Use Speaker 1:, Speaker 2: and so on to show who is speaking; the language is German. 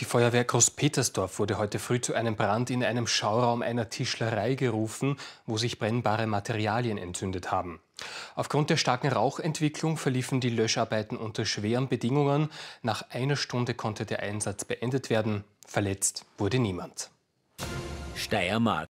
Speaker 1: Die Feuerwehr Groß-Petersdorf wurde heute früh zu einem Brand in einem Schauraum einer Tischlerei gerufen, wo sich brennbare Materialien entzündet haben. Aufgrund der starken Rauchentwicklung verliefen die Löscharbeiten unter schweren Bedingungen. Nach einer Stunde konnte der Einsatz beendet werden. Verletzt wurde niemand. Steiermark.